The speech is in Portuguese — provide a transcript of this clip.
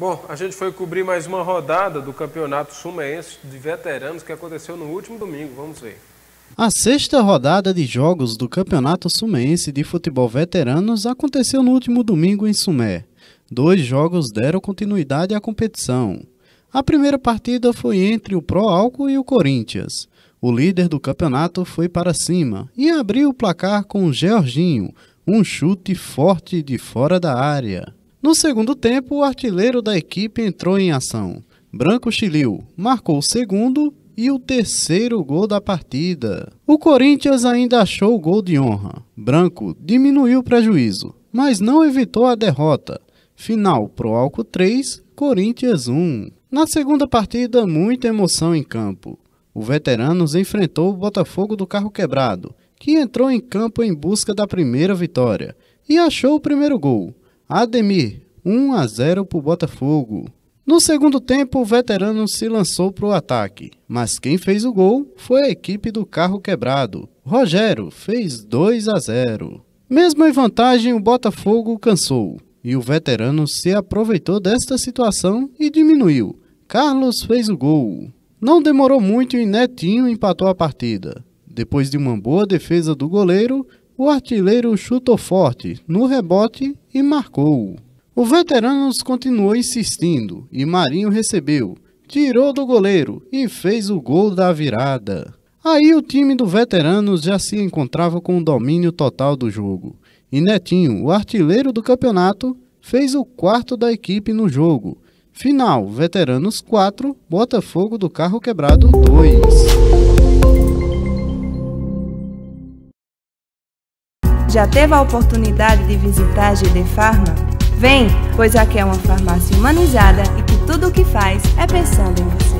Bom, a gente foi cobrir mais uma rodada do Campeonato Sumaense de Veteranos que aconteceu no último domingo. Vamos ver. A sexta rodada de jogos do Campeonato Sumaense de Futebol Veteranos aconteceu no último domingo em Sumé. Dois jogos deram continuidade à competição. A primeira partida foi entre o Pro Alco e o Corinthians. O líder do campeonato foi para cima e abriu o placar com o Georginho, um chute forte de fora da área. No segundo tempo, o artilheiro da equipe entrou em ação. Branco Chilil marcou o segundo e o terceiro gol da partida. O Corinthians ainda achou o gol de honra. Branco diminuiu o prejuízo, mas não evitou a derrota. Final pro Alco 3, Corinthians 1. Na segunda partida, muita emoção em campo. O Veteranos enfrentou o Botafogo do Carro Quebrado, que entrou em campo em busca da primeira vitória e achou o primeiro gol. Ademir, 1 a 0 para o Botafogo. No segundo tempo, o veterano se lançou para o ataque, mas quem fez o gol foi a equipe do carro quebrado. Rogério fez 2 a 0. Mesmo em vantagem, o Botafogo cansou e o veterano se aproveitou desta situação e diminuiu. Carlos fez o gol. Não demorou muito e Netinho empatou a partida. Depois de uma boa defesa do goleiro, o artilheiro chutou forte no rebote e marcou. O veterano continuou insistindo e Marinho recebeu, tirou do goleiro e fez o gol da virada. Aí o time do Veteranos já se encontrava com o domínio total do jogo. E Netinho, o artilheiro do campeonato, fez o quarto da equipe no jogo. Final: Veteranos 4, Botafogo do Carro Quebrado 2. Já teve a oportunidade de visitar a GD Farma? Vem, pois aqui é uma farmácia humanizada e que tudo o que faz é pensando em você.